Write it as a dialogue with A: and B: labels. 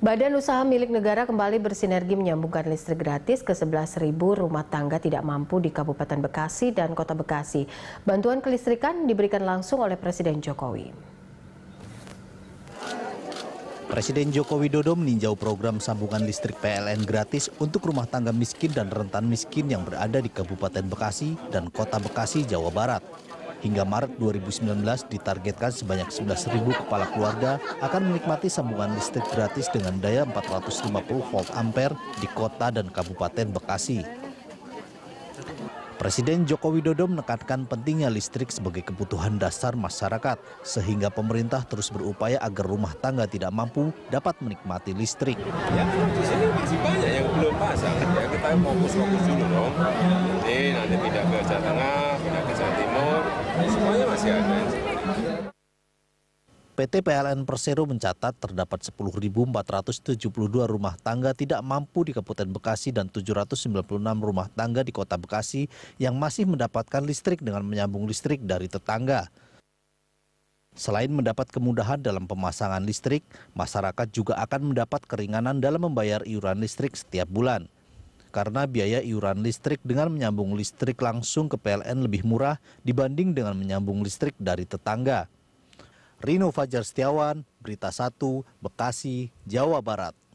A: Badan usaha milik negara kembali bersinergi menyambungkan listrik gratis ke 11.000 rumah tangga tidak mampu di Kabupaten Bekasi dan Kota Bekasi. Bantuan kelistrikan diberikan langsung oleh Presiden Jokowi. Presiden Joko Widodo meninjau program sambungan listrik PLN gratis untuk rumah tangga miskin dan rentan miskin yang berada di Kabupaten Bekasi dan Kota Bekasi, Jawa Barat. Hingga Maret 2019 ditargetkan sebanyak 11.000 kepala keluarga akan menikmati sambungan listrik gratis dengan daya 450 volt ampere di kota dan kabupaten Bekasi. Presiden Joko Widodo menekankan pentingnya listrik sebagai kebutuhan dasar masyarakat, sehingga pemerintah terus berupaya agar rumah tangga tidak mampu dapat menikmati listrik. Ya, di sini masih banyak yang belum pasang. Ya, kita fokus-fokus dulu dong. masih ada. PT PLN Persero mencatat terdapat 10.472 rumah tangga tidak mampu di Kabupaten Bekasi dan 796 rumah tangga di Kota Bekasi yang masih mendapatkan listrik dengan menyambung listrik dari tetangga. Selain mendapat kemudahan dalam pemasangan listrik, masyarakat juga akan mendapat keringanan dalam membayar iuran listrik setiap bulan karena biaya iuran listrik dengan menyambung listrik langsung ke PLN lebih murah dibanding dengan menyambung listrik dari tetangga. Rino Fajar Setiawan, Berita 1, Bekasi, Jawa Barat.